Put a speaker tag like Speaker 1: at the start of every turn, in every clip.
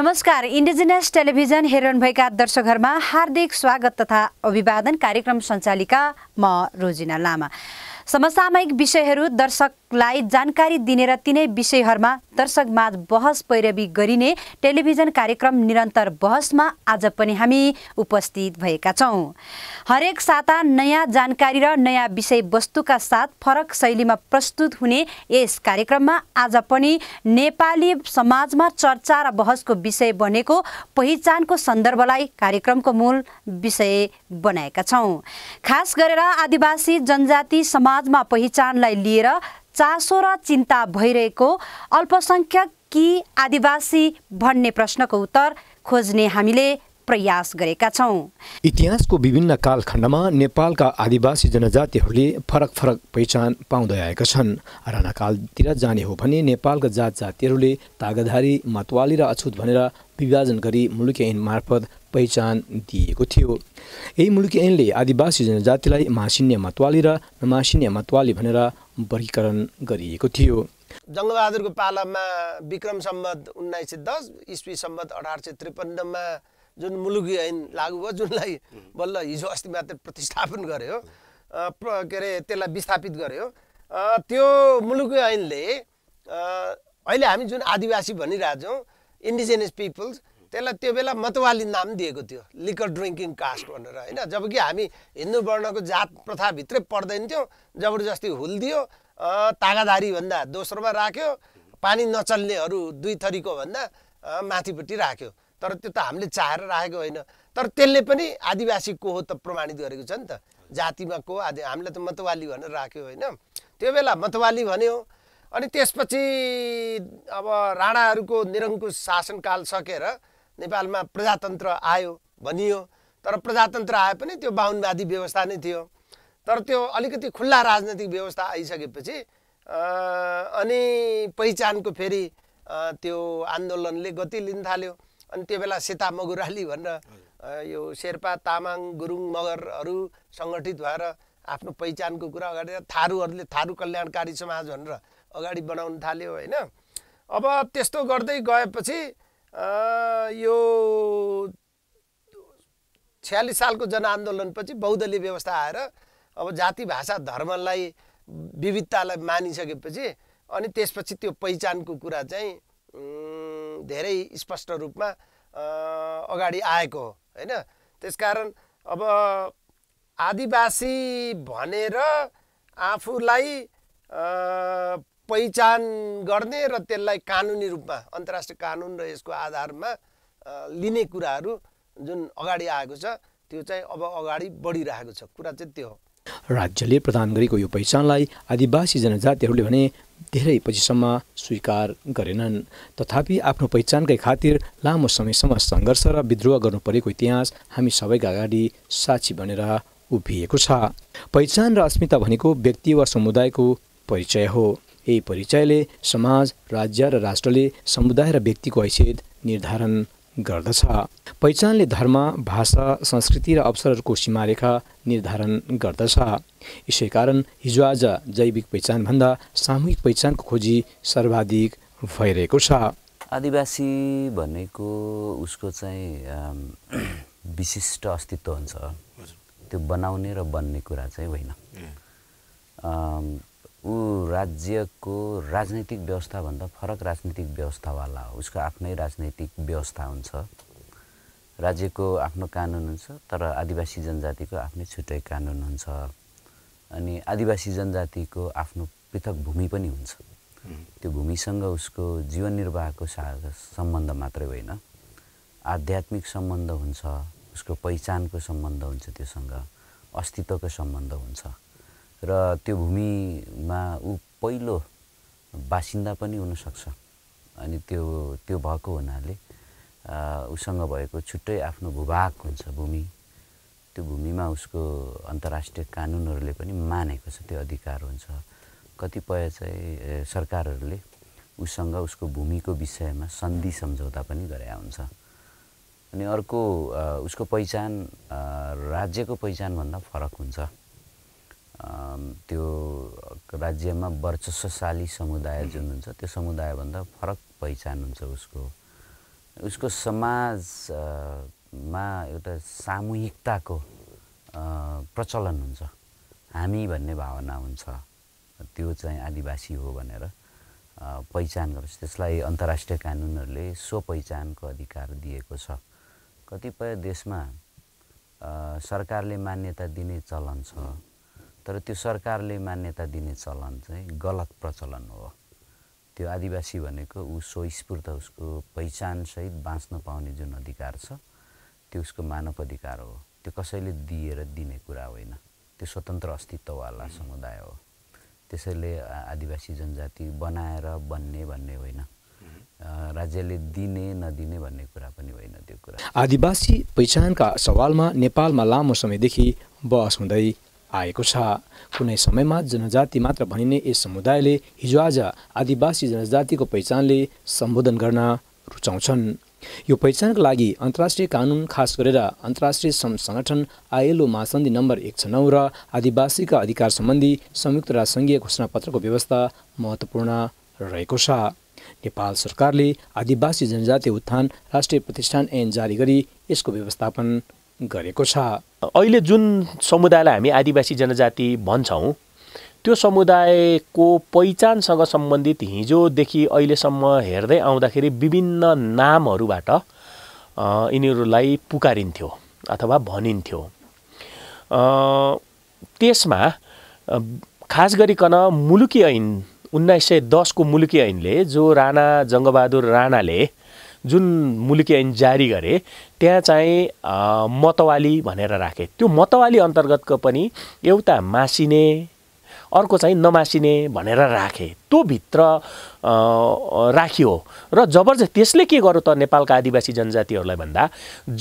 Speaker 1: नमस्कार indigenous television हेरिरहनुभएका दर्शकहरूमा हार्दिक स्वागत तथा अभिवादन कार्यक्रम सञ्चालिका म रोजिना लामा समसामयिक विषयहरू दर्शकलाई जानकारी दिने र तिनै विषयहरूमा दर्शकमाझ बहस पैरवी गरिने टेलिभिजन कार्यक्रम निरन्तर बहसमा आज पनि हामी उपस्थित भएका छौँ हरेक साता नयाँ जानकारी र नयाँ विषयवस्तुका साथ फरक शैलीमा प्रस्तुत हुने यस कार्यक्रममा आज पनि नेपाली समाजमा चर्चा र बहसको विषय बनेको पहिचानको सन्दर्भलाई कार्यक्रमको मूल विषय बनाएका छौँ खास गरेर आदिवासी जनजाति समाज समाजमा पहिचानलाई लिएर चासो र चिन्ता भइरहेको अल्पसङ्ख्यक कि आदिवासी भन्ने प्रश्नको उत्तर खोज्ने हामीले प्रयास गरेका छौँ
Speaker 2: इतिहासको विभिन्न कालखण्डमा नेपालका आदिवासी जनजातिहरूले फरक फरक पहिचान पाउँदै आएका छन् राणाकालतिर जाने हो भने नेपालका जात जातिहरूले तागधारी मतवाली र अछुत भनेर विभाजन गरी मुलुकी ऐन मार्फत पहिचान दिएको थियो यही मुलुकी ऐनले आदिवासी जनजातिलाई मासिन्य मतवाली र नमासिन्य मतवाली भनेर वर्गीकरण गरिएको थियो
Speaker 3: जङ्गबहादुरको पालामा विक्रम सम्बत उन्नाइस सय दस इस्वी सम्बत अठार सय त्रिपन्नमा जुन मुलुकी ऐन लागू भयो जुनलाई बल्ल हिजो अस्ति मात्र प्रतिस्थापन गर्यो के अरे त्यसलाई विस्थापित गर्यो त्यो मुलुकी ऐनले अहिले हामी जुन आदिवासी भनिरहेछौँ इन्डिजिनियस पिपल्स त्यसलाई त्यो बेला मतवाली नाम दिएको थियो लिकर ड्रिङ्किङ कास्ट भनेर होइन जबकि हामी हिन्दू वर्णको जात प्रथाभित्रै पर्दैन थियौँ जबरजस्ती हुल दियो तागाधारी भन्दा दोस्रोमा राख्यो पानी नचल्नेहरू दुई थरीको भन्दा माथिपट्टि राख्यो तर त्यो त हामीले चाहेर राखेको होइन तर त्यसले पनि आदिवासी को हो त प्रमाणित गरेको छ नि त जातिमा को आदि हामीले त मतवाली भनेर राख्यो होइन त्यो बेला मतवाली भन्यो अनि त्यसपछि अब राणाहरूको निरङ्कुश शासनकाल सकेर नेपालमा प्रजातन्त्र आयो भनियो तर प्रजातन्त्र आए पनि त्यो बाहुनवादी व्यवस्था नै थियो तर त्यो अलिकति खुल्ला राजनैतिक व्यवस्था आइसकेपछि अनि पहिचानको फेरि त्यो आन्दोलनले गति लिन थाल्यो अनि त्यो बेला सीता मगुराली भनेर यो शेर्पा तामाङ गुरुङ मगरहरू सङ्गठित भएर आफ्नो पहिचानको कुरा अगाडि थारूहरूले थारू कल्याणकारी समाज भनेर अगाडि बनाउन थाल्यो होइन अब त्यस्तो गर्दै गएपछि यो छ्यालिस सालको जनआन्दोलनपछि बौद्धली व्यवस्था आएर अब जाति भाषा धर्मलाई विविधतालाई मानिसकेपछि अनि त्यसपछि त्यो पहिचानको कुरा चाहिँ धेरै स्पष्ट रूपमा अगाडि आएको हो होइन त्यसकारण अब आदिवासी भनेर आफूलाई पहिचान गर्ने र त्यसलाई कानुनी रूपमा अन्तर्राष्ट्रिय कानुन र यसको आधारमा लिने कुराहरू जुन अगाडि आएको छ त्यो चाहिँ अब अगाडि बढिरहेको छ कुरा चाहिँ त्यो हो
Speaker 2: राज्यले प्रदान गरेको यो पहिचानलाई आदिवासी जनजातिहरूले भने धेरै पछिसम्म स्वीकार गरेनन् तथापि आफ्नो पहिचानकै खातिर लामो समयसम्म सङ्घर्ष र विद्रोह गर्नु परेको इतिहास हामी सबैका अगाडि साक्षी बनेर उभिएको छ पहिचान र अस्मिता भनेको व्यक्ति वा समुदायको परिचय हो यही परिचयले समाज राज्य र राष्ट्रले समुदाय र व्यक्तिको हैसियत निर्धारण गर्दछ पहिचानले धर्म भाषा संस्कृति र अवसरहरूको सीमारेखा निर्धारण गर्दछ यसै कारण हिजोआज जैविक पहिचानभन्दा सामूहिक पहिचानको खोजी सर्वाधिक भइरहेको छ
Speaker 4: आदिवासी भनेको उसको चाहिँ विशिष्ट अस्तित्व हुन्छ त्यो बनाउने र बन्ने कुरा चाहिँ होइन ऊ राज्यको राजनैतिक व्यवस्थाभन्दा फरक राजनीतिक व्यवस्थावाला हो उसको आफ्नै राजनैतिक व्यवस्था हुन्छ राज्यको आफ्नो कानुन हुन्छ तर आदिवासी जनजातिको आफ्नै छुट्टै कानुन हुन्छ अनि आदिवासी जनजातिको आफ्नो पृथक भूमि पनि हुन्छ त्यो भूमिसँग उसको जीवन निर्वाहको सा सम्बन्ध मात्रै होइन आध्यात्मिक सम्बन्ध हुन्छ उसको पहिचानको सम्बन्ध हुन्छ त्योसँग अस्तित्वको सम्बन्ध हुन्छ र त्यो भूमिमा ऊ पहिलो बासिन्दा पनि हुनसक्छ अनि त्यो त्यो भएको हुनाले उसँग भएको छुट्टै आफ्नो भूभाग हुन्छ भूमि त्यो भूमिमा उसको अन्तर्राष्ट्रिय कानुनहरूले पनि मानेको छ त्यो अधिकार हुन्छ कतिपय चाहिँ सरकारहरूले उसँग उसको भूमिको विषयमा सन्धि सम्झौता पनि गरे हुन्छ अनि अर्को उसको पहिचान राज्यको पहिचानभन्दा फरक हुन्छ त्यो राज्यमा वर्चस्वशाली समुदाय जुन हुन्छ त्यो समुदायभन्दा फरक पहिचान हुन्छ उसको उसको समाजमा एउटा सामूहिकताको प्रचलन हुन्छ हामी भन्ने भावना हुन्छ त्यो चाहिँ आदिवासी हो भनेर पहिचान गर्छ त्यसलाई अन्तर्राष्ट्रिय कानुनहरूले सो पहिचानको अधिकार दिएको छ कतिपय देशमा सरकारले मान्यता दिने चलन छ तर त्यो सरकारले मान्यता दिने चलन चाहिँ गलत प्रचलन हो त्यो आदिवासी भनेको ऊ स्वस्फूर्त उसको पहिचानसहित बाँच्न पाउने जुन अधिकार छ त्यो उसको मानव अधिकार हो त्यो कसैले दिएर दिने कुरा होइन त्यो स्वतन्त्र अस्तित्ववाला समुदाय हो त्यसैले आदिवासी जनजाति बनाएर बन्ने भन्ने होइन राज्यले दिने नदिने भन्ने कुरा पनि होइन त्यो कुरा
Speaker 2: आदिवासी पहिचानका सवालमा नेपालमा लामो समयदेखि बहस हुँदै आएको छ कुनै समयमा जनजाति मात्र भनिने यस समुदायले हिजोआज आदिवासी जनजातिको पहिचानले सम्बोधन गर्न रुचाउँछन् यो पहिचानका लागि अन्तर्राष्ट्रिय कानुन खास गरेर अन्तर्राष्ट्रिय श्रम सङ्गठन आइएलओ महासन्धि नम्बर एक छ नौ र आदिवासीका अधिकार सम्बन्धी संयुक्त राष्ट्रसङ्घीय घोषणापत्रको व्यवस्था महत्त्वपूर्ण रहेको छ नेपाल सरकारले आदिवासी जनजाति उत्थान राष्ट्रिय प्रतिष्ठान ऐन जारी गरी
Speaker 5: यसको व्यवस्थापन गरेको छ अहिले जुन समुदायलाई हामी आदिवासी जनजाति भन्छौँ त्यो समुदायको पहिचानसँग सम्बन्धित हिजोदेखि अहिलेसम्म हेर्दै आउँदाखेरि विभिन्न नामहरूबाट यिनीहरूलाई पुकारिन्थ्यो अथवा भनिन्थ्यो त्यसमा खास गरिकन मुलुकी ऐन उन्नाइस सय दसको मुलुकी ऐनले जो राणा जङ्गबहादुर राणाले जुन मुलुकी ऐन जारी गरे त्यहाँ चाहिँ मतवाली भनेर राखेँ त्यो मतवाली अन्तर्गतको पनि एउटा मासिने अर्को चाहिँ नमासिने भनेर राखेँ त्योभित्र राखियो र जबरजस्त त्यसले के गर्यो त नेपालका आदिवासी जनजातिहरूलाई भन्दा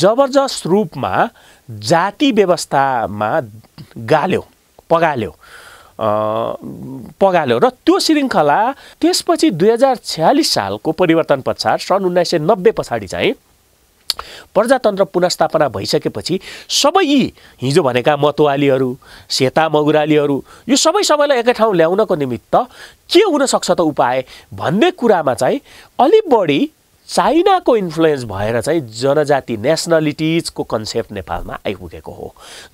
Speaker 5: जबरजस्त रूपमा जाति व्यवस्थामा गाल्यो पगाल्यो पगाल्यो र त्यो श्रृङ्खला त्यसपछि दुई हजार छ्यालिस सालको परिवर्तन पछाडि सन् उन्नाइस सय नब्बे पछाडि चाहिँ प्रजातन्त्र पुनस्थापना भइसकेपछि सबै यी हिजो भनेका मतवालीहरू सेता मगुरालीहरू यो सबै सबैलाई एकै ठाउँ ल्याउनको निमित्त के हुनसक्छ त उपाय भन्ने कुरामा चाहिँ अलिक बढी चाइनाको इन्फ्लुएन्स भएर चाहिँ जनजाति नेसनलिटिजको कन्सेप्ट नेपालमा आइपुगेको हो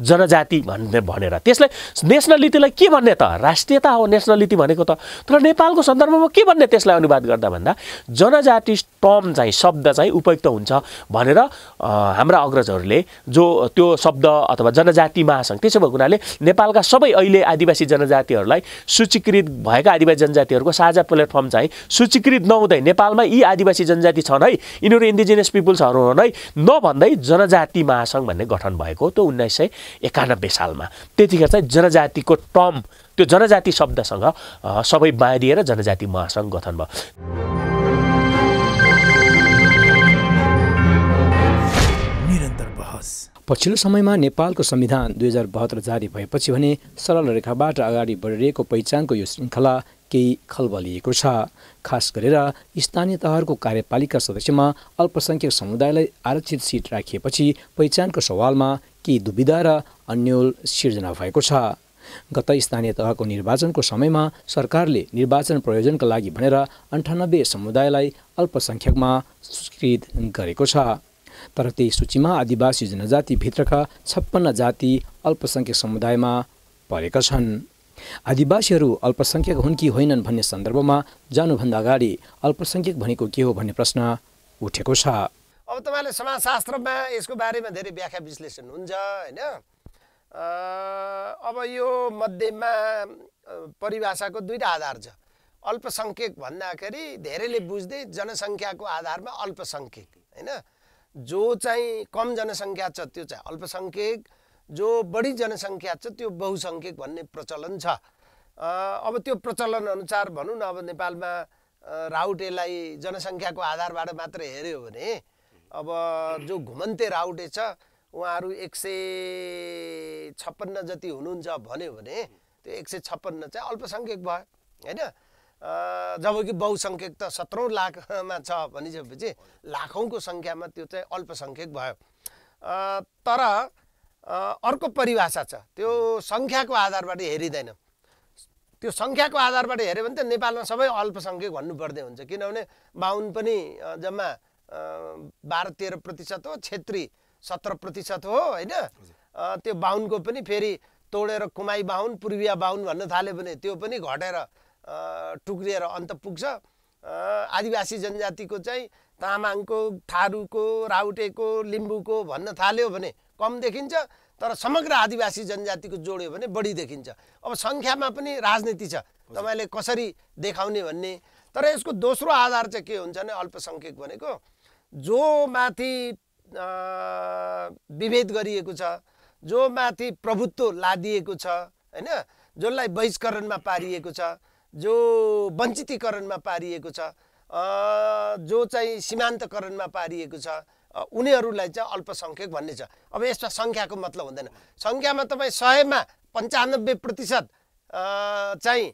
Speaker 5: जनजाति भन्ने भनेर त्यसलाई नेसनलिटीलाई के भन्ने त राष्ट्रियता हो नेसनलिटी भनेको त तर नेपालको सन्दर्भमा के भन्ने त्यसलाई अनुवाद गर्दा भन्दा जनजाति टर्म चाहिँ शब्द चाहिँ उपयुक्त हुन्छ भनेर हाम्रा अग्रजहरूले जो त्यो शब्द अथवा जनजाति महासङ्घ त्यसो भएको हुनाले नेपालका सबै अहिले आदिवासी जनजातिहरूलाई सूचीकृत भएका आदिवासी जनजातिहरूको साझा प्लेटफर्म चाहिँ सूचीकृत नहुँदै नेपालमा यी आदिवासी जनजाति छन् है यिनीहरू इन्डिजिनियस पिपुल्सहरू हुन् है नभन्दै जनजाति महासङ्घ भन्ने गठन भएको त्यो उन्नाइस सय एकानब्बे सालमा त्यतिखेर चाहिँ जनजातिको टर्म त्यो जनजाति शब्दसँग सबै बाँधिएर जनजाति महासङ्घ गठन भयो
Speaker 2: पछिल्लो समयमा नेपालको संविधान दुई हजार बहत्तर जारी भएपछि भने सरल रेखाबाट अगाडि बढिरहेको पहिचानको यो श्रृङ्खला केही खलबलिएको छ खास गरेर स्थानीय तहको कार्यपालिका सदस्यमा अल्पसङ्ख्यक समुदायलाई आरक्षित सिट राखिएपछि पहिचानको सवालमा केही दुविधा र अन्यल सिर्जना भएको छ गत स्थानीय तहको निर्वाचनको समयमा सरकारले निर्वाचन प्रयोजनका लागि भनेर अन्ठानब्बे समुदायलाई अल्पसङ्ख्यकमा सूचीकृत गरेको छ तर त्यही सूचीमा आदिवासी जनजातिभित्रका छप्पन्न जाति अल्पसङ्ख्यक समुदायमा परेका छन् आदिवासीहरू अल्पसङ्ख्यक हुन् कि होइनन् भन्ने सन्दर्भमा जानुभन्दा अगाडि अल्पसङ्ख्यक भनेको के हो भन्ने प्रश्न उठेको छ
Speaker 3: अब तपाईँले समाजशास्त्रमा यसको बारेमा धेरै व्याख्या विश्लेषण हुन्छ होइन अब यो मध्येमा परिभाषाको दुईवटा आधार छ अल्पसङ्ख्यक भन्दाखेरि धेरैले बुझ्दै जनसङ्ख्याको आधारमा अल्पसङ्ख्यक होइन जो चाहिँ कम जनसङ्ख्या छ त्यो चाहिँ अल्पसङ्ख्यक जो बढी जनसङ्ख्या छ त्यो बहुसङ्ख्यक भन्ने प्रचलन छ अब त्यो प्रचलन अनुसार भनौँ न अब नेपालमा राउटेलाई जनसङ्ख्याको आधारबाट मात्र हेऱ्यो भने अब जो घुमन्ते राउटे छ उहाँहरू एक सय छप्पन्न जति हुनुहुन्छ भन्यो भने त्यो एक सय छप्पन्न चाहिँ अल्पसङ्ख्यक भयो होइन जबकि बहुसङ्ख्यक त सत्रौँ लाखमा छ भनिसकेपछि लाखौँको सङ्ख्यामा त्यो चाहिँ अल्पसङ्ख्यक भयो तर अर्को परिभाषा छ त्यो सङ्ख्याको आधारबाट हेरिँदैन त्यो सङ्ख्याको आधारबाट हेऱ्यो भने त नेपालमा सबै अल्पसङ्ख्यक भन्नुपर्ने हुन्छ किनभने बाहुन पनि जम्मा बाह्र तेह्र प्रतिशत हो छेत्री सत्र प्रतिशत हो होइन त्यो बाहुनको पनि फेरि तोडेर कुमाई बाहुन पूर्वीय बाहुन भन्न थाल्यो भने त्यो पनि घटेर टुक्रिएर अन्त पुग्छ आदिवासी जनजातिको चाहिँ तामाङको थारूको राउटेको लिम्बूको भन्न थाल्यो भने कम देखिन्छ तर समग्र आदिवासी जनजातिको जोड्यो भने बढी देखिन्छ अब सङ्ख्यामा पनि राजनीति छ तपाईँले कसरी देखाउने भन्ने तर यसको दोस्रो आधार चाहिँ के हुन्छ भने अल्पसङ्ख्यक भनेको जो माथि विभेद गरिएको छ जो माथि प्रभुत्व लादिएको छ होइन जसलाई बहिष्करणमा पारिएको छ जो वञ्चितीकरणमा पारिएको छ जो चाहिँ सीमान्तकरणमा पारिएको छ उनीहरूलाई चाहिँ अल्पसङ्ख्यक भन्ने छ अब यसमा सङ्ख्याको मतलब हुँदैन सङ्ख्यामा तपाईँ सयमा पन्चानब्बे प्रतिशत चाहिँ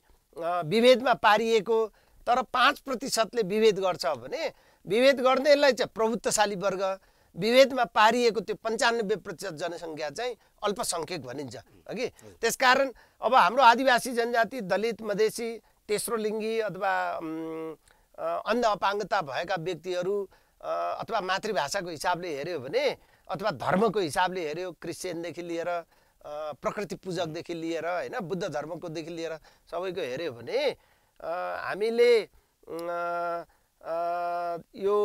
Speaker 3: विभेदमा पारिएको तर पाँच प्रतिशतले विभेद गर्छ भने विभेद गर्नेलाई चाहिँ प्रभुत्वशाली वर्ग विभेदमा पारिएको त्यो पन्चानब्बे प्रतिशत जनसङ्ख्या चाहिँ अल्पसङ्ख्यक भनिन्छ हगि त्यसकारण अब हाम्रो आदिवासी जनजाति दलित मधेसी तेस्रो लिङ्गी अथवा अन्ध अपाङ्गता भएका व्यक्तिहरू अथवा मातृभाषाको हिसाबले हेऱ्यो भने अथवा धर्मको हिसाबले हेऱ्यो क्रिस्चियनदेखि लिएर प्रकृति पूजकदेखि लिएर होइन बुद्ध धर्मकोदेखि लिएर सबैको हेऱ्यो भने हामीले यो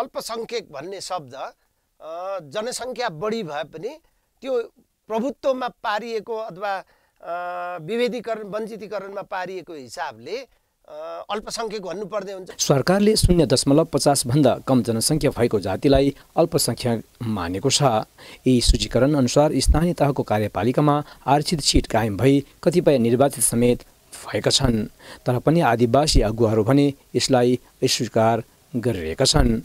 Speaker 3: अल्पसङ्ख्यक भन्ने शब्द जनसङ्ख्या बढी भए पनि त्यो प्रभुत्वमा पारिएको अथवा विभेदीकरण वञ्चितीकरणमा पारिएको हिसाबले अल्पसङ्ख्यक भन्नुपर्दै हुन्छ
Speaker 2: सरकारले शून्य दशमलव पचासभन्दा कम जनसङ्ख्या भएको जातिलाई अल्पसङ्ख्यक मानेको छ यी सूचीकरण अनुसार स्थानीय तहको कार्यपालिकामा आरक्षित सिट कायम भई कतिपय निर्वाचित समेत भएका छन् तर पनि आदिवासी
Speaker 5: अगुवाहरू भने यसलाई स्वीकार गरिरहेका छन्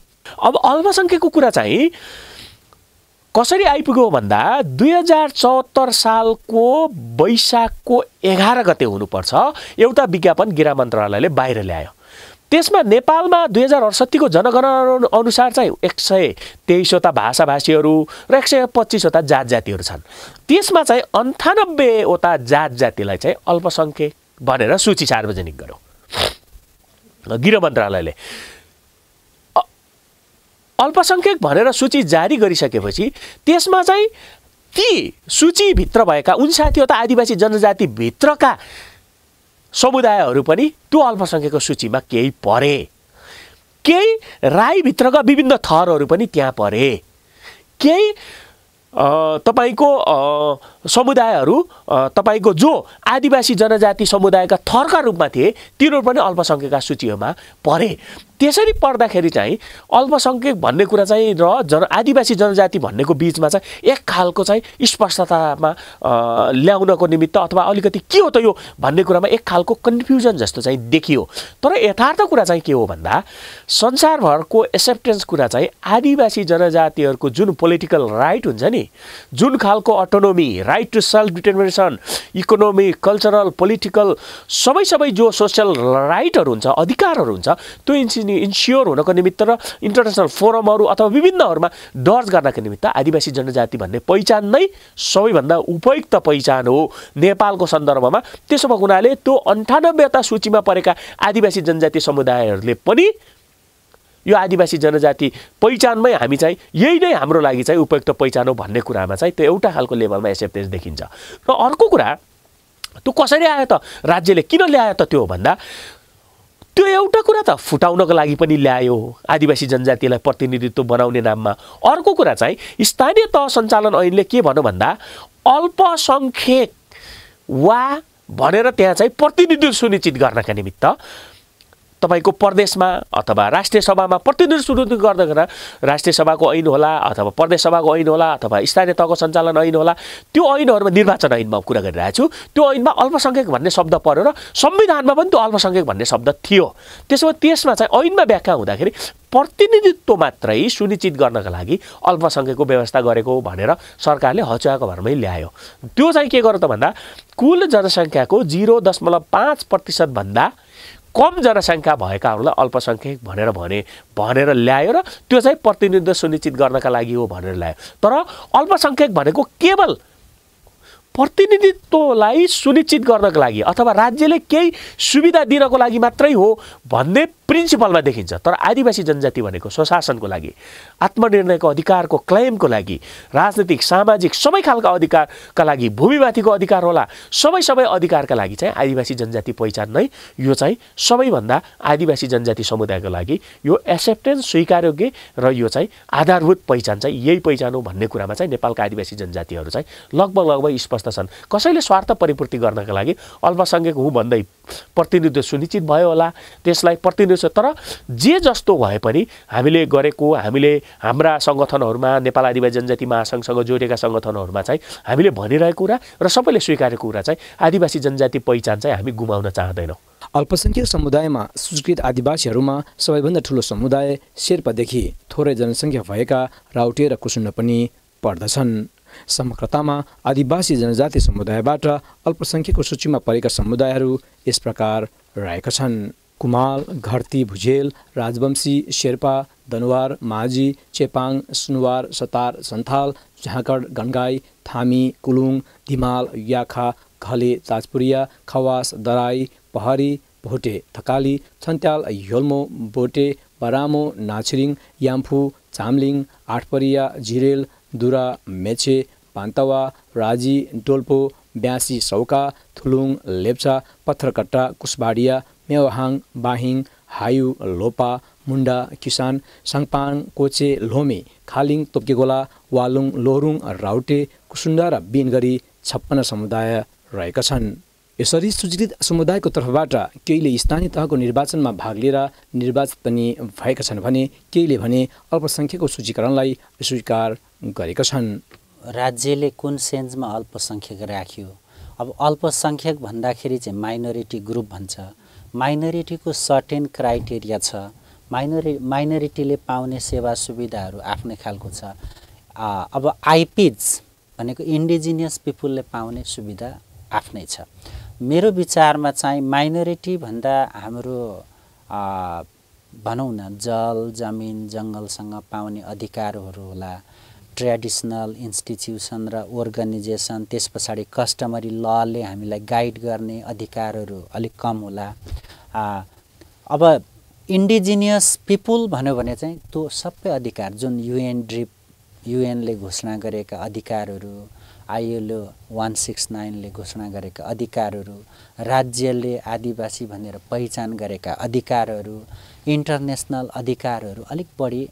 Speaker 5: अब अल्पसङ्ख्यकको कुरा चाहिँ कसरी आइपुग्यो भन्दा दुई हजार चौहत्तर सालको वैशाखको एघार गते हुनुपर्छ एउटा विज्ञापन गृह मन्त्रालयले बाहिर ल्यायो त्यसमा नेपालमा दुई हजार अडसट्ठीको जनगणना अनुसार चाहिँ एक सय तेइसवटा भाषाभाषीहरू र एक सय पच्चिसवटा जात जातिहरू छन् त्यसमा चाहिँ अन्ठानब्बेवटा जात जातिलाई चाहिँ अल्पसङ्ख्यक भनेर सूची सार्वजनिक गर्यो गृह मन्त्रालयले अल्पसङ्ख्यक भनेर सूची जारी गरिसकेपछि त्यसमा चाहिँ ती सूचीभित्र भएका अथवा आदिवासी जनजातिभित्रका समुदायहरू पनि त्यो अल्पसङ्ख्यकको सूचीमा केही परे केही राईभित्रका विभिन्न थरहरू पनि त्यहाँ परे केही तपाईँको समुदायहरू तपाईँको जो आदिवासी जनजाति समुदायका थरका रूपमा थिए तिनीहरू पनि अल्पसङ्ख्यकका सूचीमा परे त्यसरी पर्दाखेरि चाहिँ अल्पसङ्ख्यक भन्ने कुरा चाहिँ र जन आदिवासी जनजाति भन्नेको बिचमा चाहिँ एक खालको चाहिँ स्पष्टतामा ल्याउनको निमित्त अथवा अलिकति के हो त यो भन्ने कुरामा एक खालको कन्फ्युजन जस्तो चाहिँ देखियो तर यथार्थ कुरा चाहिँ के हो भन्दा संसारभरको एक्सेप्टेन्स कुरा चाहिँ आदिवासी जनजातिहरूको जुन पोलिटिकल राइट हुन्छ नि जुन खालको autonomy right to self determination economy cultural political सबै सबै जो सोसियल राइटहरू हुन्छ अधिकारहरू हुन्छ त्यो इन्सि इन्स्योर हुनको निमित्त र इन्टरनेसनल फोरमहरू अथवा विभिन्नहरूमा दर्ज गर्नको निमित्त आदिवासी जनजाति भन्ने पहिचान नै सबैभन्दा उपयुक्त पहिचान हो नेपालको सन्दर्भमा त्यसो भएको हुनाले त्यो अन्ठानब्बेवटा सूचीमा परेका आदिवासी जनजाति समुदायहरूले पनि यो आदिवासी जनजाति पहिचानमै हामी चाहिँ यही नै हाम्रो लागि चाहिँ उपयुक्त पहिचान हो भन्ने कुरामा चाहिँ त्यो एउटा खालको लेभलमा एक्सेप्टेन्स देखिन्छ र अर्को कुरा त्यो कसरी आयो त राज्यले किन ल्यायो त त्यो भन्दा त्यो एउटा कुरा त फुटाउनको लागि पनि ल्यायो आदिवासी जनजातिलाई प्रतिनिधित्व बनाउने नाममा अर्को कुरा चाहिँ स्थानीय तह सञ्चालन ऐनले के भन्यो भन्दा अल्पसङ्ख्यक वा भनेर त्यहाँ चाहिँ प्रतिनिधित्व सुनिश्चित गर्नका निमित्त तपाईँको प्रदेशमा अथवा राष्ट्रिय सभामा प्रतिनिधित्व गर्दा गर्दा राष्ट्रिय सभाको ऐन होला अथवा प्रदेश सभाको ऐन होला अथवा स्थानीय तहको सञ्चालन ऐन होला त्यो ऐनहरूमा निर्वाचन ऐनमा कुरा गरिरहेको छु त्यो ऐनमा अल्पसङ्ख्यक भन्ने शब्द पऱ्यो र संविधानमा पनि त्यो अल्पसङ्ख्यक भन्ने शब्द थियो त्यसो भए त्यसमा चाहिँ ऐनमा व्याख्या हुँदाखेरि प्रतिनिधित्व मात्रै सुनिश्चित गर्नका लागि अल्पसङ्ख्यकको व्यवस्था गरेको भनेर सरकारले हचुवाको भरमै ल्यायो त्यो चाहिँ के गर्यो त भन्दा कुल जनसङ्ख्याको जिरो दशमलव पाँच प्रतिशतभन्दा कम जनसङ्ख्या भएकाहरूलाई अल्पसङ्ख्यक भनेर भने भनेर ल्यायो र त्यो चाहिँ प्रतिनिधित्व सुनिश्चित गर्नका लागि हो भनेर ल्यायो तर अल्पसङ्ख्यक भनेको केवल प्रतिनिधित्वलाई सुनिश्चित गर्नको लागि अथवा राज्यले केही सुविधा दिनको लागि मात्रै हो भन्ने प्रिन्सिपलमा देखिन्छ तर आदिवासी जनजाति भनेको स्वशासनको लागि आत्मनिर्णयको अधिकारको क्लेमको लागि राजनीतिक सामाजिक सबै खालका अधिकारका लागि भूमिमाथिको अधिकार होला सबै सबै अधिकारका लागि चाहिँ आदिवासी जनजाति पहिचान नै यो चाहिँ सबैभन्दा आदिवासी जनजाति समुदायको लागि यो एक्सेप्टेन्स स्वीकारयोग्य र यो चाहिँ आधारभूत पहिचान चाहिँ यही पहिचान हो भन्ने कुरामा चाहिँ नेपालका आदिवासी जनजातिहरू चाहिँ लगभग लगभग स्पष्ट छन् कसैले स्वार्थ परिपूर्ति गर्नका लागि अल्पसङ्ख्यक हुँ भन्दै प्रतिनिधित्व सुनिश्चित भयो होला त्यसलाई प्रतिनिधित्व छ तर जे जस्तो भए पनि हामीले गरेको हामीले हाम्रा सङ्गठनहरूमा नेपाल आदिवासी जनजाति महासङ्घसँग जोडेका सङ्गठनहरूमा चाहिँ हामीले भनिरहेको कुरा र सबैले स्वीकारेको कुरा चाहिँ आदिवासी जनजाति पहिचान चाहिँ हामी गुमाउन चाहँदैनौँ
Speaker 2: अल्पसङ्ख्यक समुदायमा स्वीकृत आदिवासीहरूमा सबैभन्दा ठुलो समुदाय शेर्पादेखि थोरै जनसङ्ख्या भएका राउटे र कुसुन्ड पनि पर्दछन् समग्रतामा आदिवासी जनजाति समुदायबाट अल्पसङ्ख्यकको सूचीमा परेका समुदायहरू यस प्रकार रहेका छन् कुमाल घरती भुजेल राजवंशी शेर्पा धनवार माझी चेपाङ सुनवार सतार सन्थाल झाँकड गणगाई थामी कुलुङ धिमाल याखा घले ताजपुरिया खवास दराई पहरी भोटे थकाली छन्त्याल योल्मो बोटे बरामो नाछरिङ याम्फु चामलिङ आठपरिया जिरेल दुरा मेचे पान्तवा राजी डोल्पो ब्यासी सौका थुलुङ लेप्चा पत्थरकट्टा कुसबाडिया मेवाहाङ बाहिङ हायु लोपा मुन्डा किसान साङपाङ कोचे लोमे खालिङ तोप्केगोला वालुङ लोरुङ राउटे कुसुन्डा र बिन गरी छप्पन्न समुदाय रहेका छन् यसरी सुजित समुदायको तर्फबाट केहीले स्थानीय तहको निर्वाचनमा भाग लिएर निर्वाचित पनि भएका छन् भने केहीले भने अल्पसङ्ख्यकको सूचीकरणलाई स्वीकार गरेका छन्
Speaker 6: राज्यले कुन सेन्जमा अल्पसङ्ख्यक राख्यो अब अल्पसङ्ख्यक भन्दाखेरि चाहिँ माइनोरिटी ग्रुप भन्छ माइनोरिटीको सर्टेन क्राइटेरिया छ माइनोरि माइनोरिटीले पाउने सेवा सुविधाहरू आफ्नै खालको छ अब आइपिज भनेको इन्डिजिनियस पिपुलले पाउने सुविधा आफ्नै छ मेरो विचारमा चाहिँ माइनोरिटी भन्दा हाम्रो भनौँ न जल जमिन जङ्गलसँग पाउने अधिकारहरू होला ट्रेडिसनल इन्स्टिट्युसन र अर्गनाइजेसन त्यस पछाडि कस्टमरी लले हामीलाई गाइड गर्ने अधिकारहरू अलिक कम होला अब इन्डिजिनियस पिपुल भन्यो भने चाहिँ त्यो सबै अधिकार जुन युएन ड्रिप युएनले घोषणा गरेका अधिकारहरू आइएलओ वान सिक्स नाइनले घोषणा गरेका अधिकारहरू राज्यले आदिवासी भनेर पहिचान गरेका अधिकारहरू इन्टरनेसनल अधिकारहरू अलिक बढी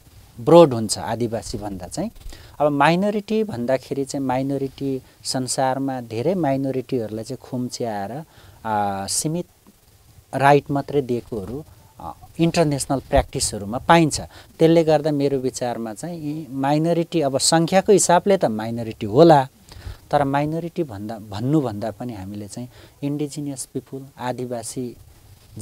Speaker 6: ब्रोड हुन्छ आदिवासीभन्दा चाहिँ अब माइनोरिटी भन्दाखेरि चाहिँ माइनोरिटी संसारमा धेरै माइनोरिटीहरूलाई चाहिँ खुम्च्याएर सीमित राइट मात्रै दिएकोहरू इन्टरनेसनल प्र्याक्टिसहरूमा पाइन्छ त्यसले गर्दा मेरो विचारमा चाहिँ माइनोरिटी अब सङ्ख्याको हिसाबले त माइनोरिटी होला तर माइनोरिटी भन्दा भन्नुभन्दा पनि हामीले चाहिँ इन्डिजिनियस पिपुल आदिवासी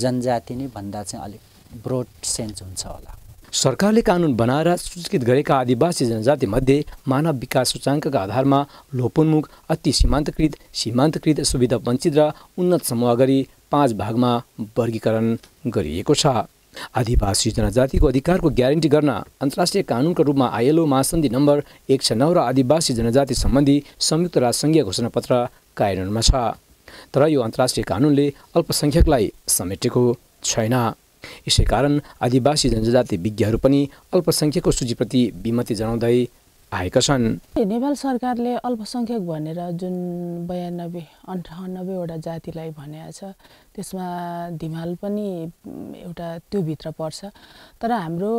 Speaker 6: जनजाति नै भन्दा चाहिँ अलिक
Speaker 2: ब्रोड सेन्स हुन्छ होला सरकारले कानुन बनाएर सूचित गरेका आदिवासी जनजाति मध्ये मानव विकास सूचाङ्कका आधारमा लोपोन्मुख अति सीमान्तकृत सीमान्तकृत सुविधा वञ्चित र उन्नत समूह गरी पाँच भागमा वर्गीकरण गरिएको छ आदिवासी जनजातिको अधिकारको ग्यारेन्टी गर्न अन्तर्राष्ट्रिय कानुनको रूपमा आइएलओ महासन्धि नम्बर एक सय नौ र आदिवासी जनजाति सम्बन्धी संयुक्त राष्ट्रसङ्घीय घोषणापत्र कार्यान्वयनमा छ तर यो अन्तर्राष्ट्रिय कानुनले अल्पसङ्ख्यकलाई समेटेको छैन यसै कारण आदिवासी जनजाति विज्ञहरू पनि अल्पसङ्ख्यकको सूचीप्रति विमति जनाउँदै आएका छन्
Speaker 7: नेपाल सरकारले अल्पसङ्ख्यक भनेर जुन बयानब्बे अन्ठानब्बेवटा जातिलाई भनेको छ त्यसमा धिमाल पनि एउटा त्यो भित्र पर्छ तर हाम्रो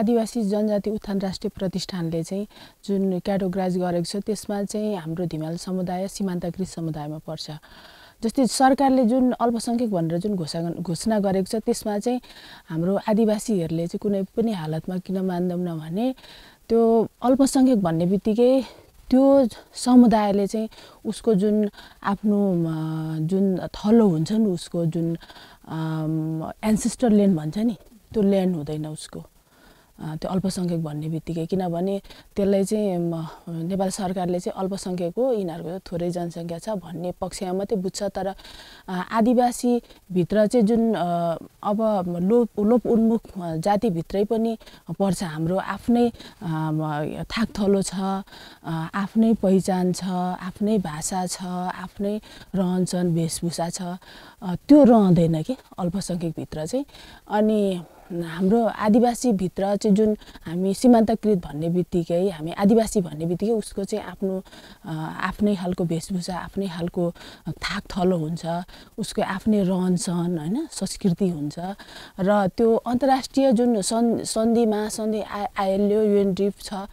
Speaker 7: आदिवासी जनजाति उत्थान राष्ट्रिय प्रतिष्ठानले चाहिँ जुन क्याटोग्राइज गरेको छ त्यसमा चाहिँ हाम्रो धिमाल समुदाय सीमान्तकृत समुदायमा पर्छ जस्तै सरकारले जुन अल्पसङ्ख्यक भनेर जुन घोषणा घोषणा गरेको छ त्यसमा चाहिँ हाम्रो आदिवासीहरूले चाहिँ कुनै पनि हालतमा किन मान्दैनौँ भने त्यो अल्पसङ्ख्यक भन्ने बित्तिकै त्यो समुदायले चाहिँ उसको जुन आफ्नो जुन थलो हुन्छ नि उसको जुन एन्सेस्टर ल्यान्ड भन्छ नि त्यो ल्यान्ड हुँदैन उसको त्यो अल्पसङ्ख्यक भन्ने बित्तिकै किनभने त्यसलाई चाहिँ नेपाल सरकारले चाहिँ अल्पसङ्ख्यक हो यिनीहरूको थोरै जनसङ्ख्या छ भन्ने पक्षमा मात्रै बुझ्छ तर आदिवासीभित्र चाहिँ जुन अब लोप लोप उन्मुख जातिभित्रै पनि पर्छ हाम्रो आफ्नै थाकथलो छ आफ्नै पहिचान छ आफ्नै भाषा छ आफ्नै रहनसहन वेशभूषा छ त्यो रहँदैन कि अल्पसङ्ख्यकभित्र चाहिँ अनि हाम्रो आदिवासीभित्र चाहिँ जुन हामी सीमान्तकृत भन्ने बित्तिकै हामी आदिवासी भन्ने बित्तिकै उसको चाहिँ आफ्नो आफ्नै खालको वेशभूषा आफ्नै खालको थाक थलो हुन्छ उसको आफ्नै रहन सहन होइन संस्कृति हुन्छ र त्यो अन्तर्राष्ट्रिय जुन सन् सन्धिमा सन्धि आइएलओ युएन ड्रिफ छ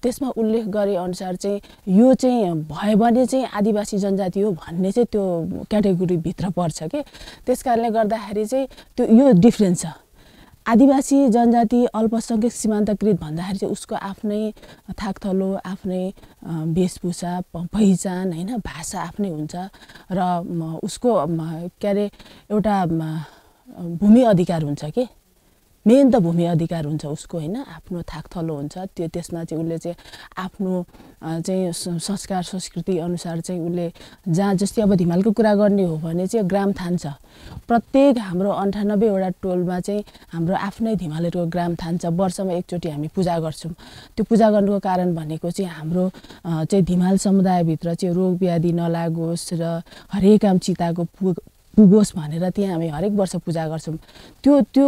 Speaker 7: त्यसमा उल्लेख गरे अनुसार चाहिँ यो चाहिँ भयो भने चाहिँ आदिवासी जनजाति हो भन्ने चाहिँ त्यो क्याटेगोरीभित्र पर्छ कि त्यस कारणले गर्दाखेरि चाहिँ त्यो यो डिफ्रेन्स छ आदिवासी जनजाति अल्पसङ्ख्यक सीमान्तकृत भन्दाखेरि चाहिँ उसको आफ्नै थाकथलो आफ्नै वेशभूषा पहिचान होइन भाषा आफ्नै हुन्छ र उसको के अरे एउटा भूमि अधिकार हुन्छ कि मेन त भूमि अधिकार हुन्छ उसको होइन आफ्नो थाकथलो हुन्छ त्यो त्यसमा चाहिँ उसले चाहिँ आफ्नो चाहिँ संस्कार संस्कृति अनुसार चाहिँ उसले जहाँ जस्तै अब धिमालको कुरा गर्ने हो भने चाहिँ ग्राम थान छ प्रत्येक हाम्रो अन्ठानब्बेवटा टोलमा चाहिँ हाम्रो आफ्नै धिमालहरूको ग्राम थान छ वर्षमा एकचोटि हामी पूजा गर्छौँ त्यो पूजा गर्नुको कारण भनेको चाहिँ हाम्रो चाहिँ धिमाल समुदायभित्र चाहिँ रोग व्याधि नलागोस् र हरेक काम चिताको पु पुगोस् भनेर त्यहाँ हामी हरेक वर्ष पूजा गर्छौँ त्यो त्यो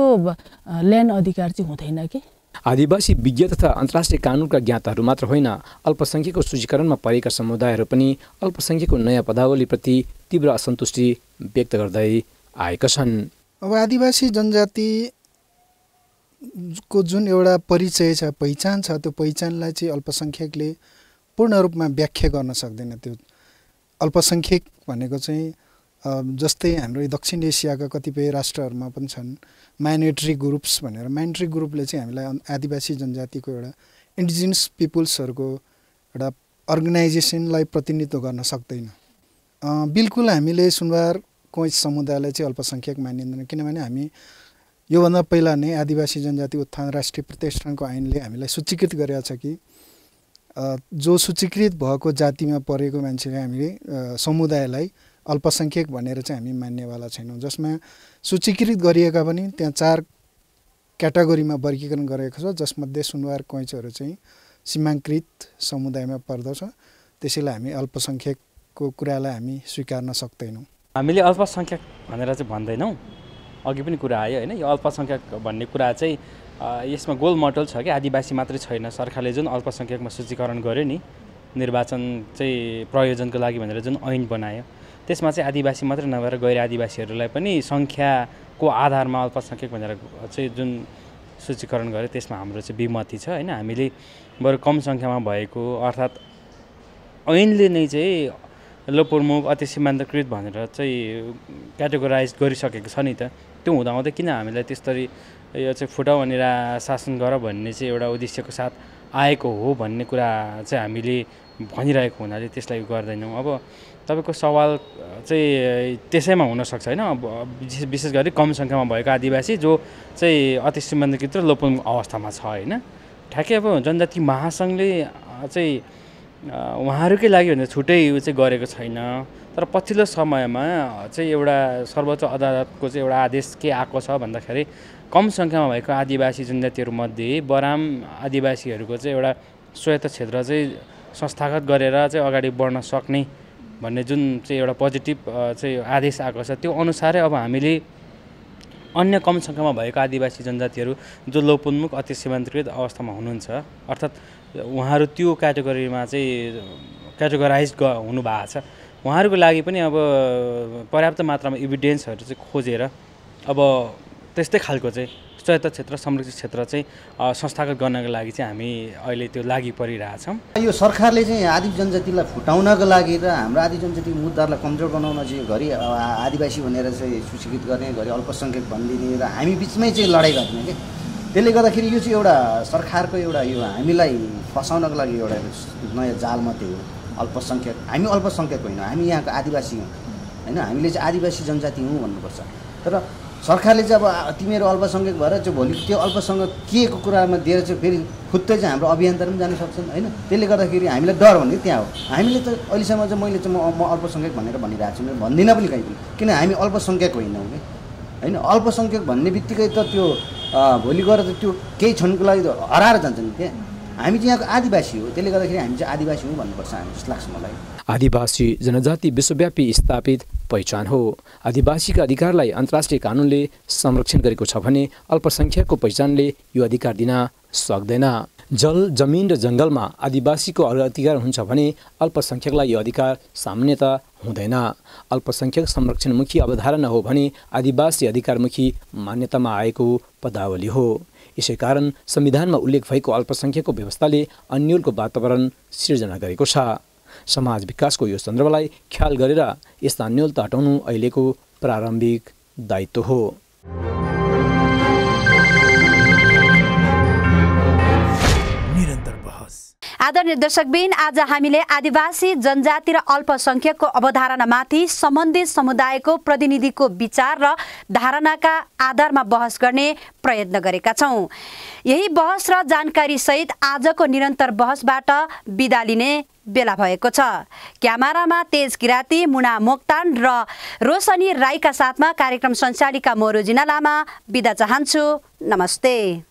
Speaker 7: ल्यान्ड अधिकार चाहिँ हुँदैन कि
Speaker 2: आदिवासी विज्ञ तथा अन्तर्राष्ट्रिय कानुनका ज्ञाताहरू मात्र होइन अल्पसङ्ख्यकको सूचीकरणमा परेका समुदायहरू पनि अल्पसङ्ख्यकको नयाँ पदावलीप्रति तीव्र असन्तुष्टि व्यक्त गर्दै आएका छन्
Speaker 7: अब
Speaker 8: आदिवासी जनजाति को जुन एउटा परिचय छ पहिचान छ त्यो पहिचानलाई चाहिँ अल्पसङ्ख्यकले पूर्ण रूपमा व्याख्या गर्न सक्दैन त्यो अल्पसङ्ख्यक भनेको चाहिँ जस्तै हाम्रो दक्षिण एसियाका कतिपय राष्ट्रहरूमा पनि छन् माइनेट्री ग्रुप्स भनेर माइनेट्री ग्रुपले चाहिँ हामीलाई आदिवासी जनजातिको एउटा इन्डिजिनियस पिपुल्सहरूको एउटा अर्गनाइजेसनलाई प्रतिनिधित्व गर्न सक्दैन बिल्कुल हामीले सुनवार कोइच समुदायलाई चाहिँ अल्पसङ्ख्यक मानिँदैन किनभने हामी योभन्दा पहिला नै आदिवासी जनजाति उत्थान राष्ट्रिय प्रतिष्ठानको ऐनले हामीलाई सूचीकृत गरेको छ कि जो सूचीकृत भएको जातिमा परेको मान्छेले हामीले समुदायलाई अल्पसङ्ख्यक भनेर चाहिँ हामी मान्नेवाला छैनौँ जसमा सूचीकृत गरिएका पनि त्यहाँ चार क्याटागोरीमा वर्गीकरण गरिएको छ जसमध्ये सुनवार कैँचोहरू चाहिँ सीमाङ्कृत समुदायमा पर्दछ त्यसैले हामी अल्पसङ्ख्यकको कुरालाई हामी स्वीकार्न सक्दैनौँ
Speaker 9: हामीले अल्पसङ्ख्यक भनेर चाहिँ भन्दैनौँ अघि पनि कुरा आयो होइन यो अल्पसङ्ख्यक भन्ने कुरा चाहिँ यसमा गोल मोडल छ कि आदिवासी मात्रै छैन सरकारले जुन अल्पसङ्ख्यकमा सूचीकरण गर्यो नि निर्वाचन चाहिँ प्रयोजनको लागि भनेर जुन ऐन बनायो त्यसमा चाहिँ आदिवासी मात्र नभएर गैर आदिवासीहरूलाई पनि सङ्ख्याको आधारमा अल्पसङ्ख्यक भनेर चाहिँ जुन सूचीकरण गर्यो त्यसमा हाम्रो चाहिँ विमति छ होइन हामीले बरु कम सङ्ख्यामा भएको अर्थात् ऐनले नै चाहिँ लोपोर्मुख अति सीमान्तकृत भनेर चाहिँ क्याटेगोराइज गरिसकेको छ नि त त्यो हुँदाहुँदै किन हामीलाई त्यसरी यो चाहिँ फुटाउ भनेर शासन गर भन्ने चाहिँ एउटा उद्देश्यको साथ आएको हो भन्ने कुरा चाहिँ हामीले भनिरहेको हुनाले त्यसलाई गर्दैनौँ अब तपाईँको सवाल चाहिँ त्यसैमा हुनसक्छ होइन विशेष विशेष गरी कम सङ्ख्यामा भएको आदिवासी जो चाहिँ अति सीमान्तकृत र लोपन अवस्थामा छ होइन ठ्याक्कै अब जनजाति महासङ्घले चाहिँ उहाँहरूकै लागि भने छुट्टै उयो चाहिँ गरेको छैन तर पछिल्लो समयमा चाहिँ एउटा सर्वोच्च अदालतको चाहिँ एउटा आदेश के आएको छ भन्दाखेरि कम सङ्ख्यामा भएको आदिवासी जनजातिहरूमध्ये बराम आदिवासीहरूको चाहिँ एउटा स्वायत्त क्षेत्र चाहिँ संस्थागत गरेर चाहिँ अगाडि बढ्न सक्ने भन्ने जुन चाहिँ एउटा पोजिटिभ चाहिँ आदेश आएको छ त्यो अनुसारै अब हामीले अन्य कम सङ्ख्यामा भएको आदिवासी जनजातिहरू जो लोपोन्मुख अति सीमान्तकृत अवस्थामा हुनुहुन्छ अर्थात् उहाँहरू त्यो क्याटेगोरीमा चाहिँ क्याटेगोराइज ग हुनुभएको छ उहाँहरूको लागि पनि अब पर्याप्त मात्रामा इभिडेन्सहरू चाहिँ खोजेर अब त्यस्तै खालको चाहिँ स्वायत्त क्षेत्र संरक्षित क्षेत्र चाहिँ संस्थागत गर्नको लागि चाहिँ हामी अहिले त्यो लागि परिरहेछौँ
Speaker 6: यो सरकारले चाहिँ आदि जनजातिलाई फुटाउनको लागि र हाम्रो आदि
Speaker 3: जनजाति मुद्दाहरूलाई कमजोर बनाउन चाहिँ घरि आदिवासी भनेर चाहिँ सूचीकृत गर्ने घरि अल्पसङ्ख्यक भनिदिने र हामी बिचमै चाहिँ लडाइँ गर्ने कि त्यसले गर्दाखेरि यो चाहिँ एउटा सरकारको एउटा यो हामीलाई फसाउनको लागि एउटा नयाँ जाल मात्रै हो अल्पसङ्ख्यक हामी अल्पसङ्ख्यक होइन हामी यहाँको आदिवासी हौँ होइन हामीले चाहिँ आदिवासी जनजाति हौँ भन्नुपर्छ तर सरकारले चाहिँ अब तिमीहरू अल्पसङ्ख्यक भएर त्यो भोलि त्यो अल्पसङ्ख्यक के को कुरामा दिएर चाहिँ फेरि खुत्तै चाहिँ हाम्रो अभियन्ता पनि जान सक्छन् होइन त्यसले गर्दाखेरि हामीलाई डर भन्ने त्यहाँ हो हामीले त अहिलेसम्म चाहिँ मैले चाहिँ म म अल्पसङ्ख्यक भनेर भनिरहेको छु भन्दिनँ पनि कहीँ पनि किन हामी अल्पसङ्ख्यक होइनौँ कि होइन अल्पसङ्ख्यक भन्ने बित्तिकै त त्यो भोलि गएर त त्यो केही क्षणको लागि हराएर जान्छ नि क्या हामी यहाँको आदिवासी हो त्यसले गर्दाखेरि हामी चाहिँ आदिवासी हौँ भन्नुपर्छ हामी जस्तो लाग्छ मलाई
Speaker 2: आदिवासी जनजाति विश्वव्यापी स्थापित पहिचान हो आदिवासीका अधिकारलाई अन्तर्राष्ट्रिय कानुनले संरक्षण गरेको छ भने अल्पसङ्ख्यकको पहिचानले यो अधिकार दिन सक्दैन जल जमिन र जङ्गलमा आदिवासीको अधिकार हुन्छ भने अल्पसङ्ख्यकलाई यो अधिकार सामान्यत हुँदैन अल्पसङ्ख्यक संरक्षणमुखी अवधारणा हो भने आदिवासी अधिकारमुखी मान्यतामा आएको पदावली हो यसै संविधानमा उल्लेख भएको अल्पसङ्ख्यकको व्यवस्थाले अन्यलको वातावरण सिर्जना गरेको छ समाज विकासको यो सन्दर्भलाई ख्याल गरेर यस्ता अन्यलता हटाउनु अहिलेको प्रारम्भिक दायित्व हो
Speaker 1: आदरणीय दर्शकबिन आज हामीले आदिवासी जनजाति र अल्पसङ्ख्यकको अवधारणामाथि सम्बन्धित समुदायको प्रतिनिधिको विचार र धारणाका आधारमा बहस गर्ने प्रयत्न गरेका छौँ यही बहस र जानकारी सहित आजको निरन्तर बहसबाट बिदा लिने बेला भएको छ क्यामेरामा तेज किराती मुना मोक्तान र रोशनी राईका साथमा कार्यक्रम सञ्चालिका म लामा बिदा चाहन्छु नमस्ते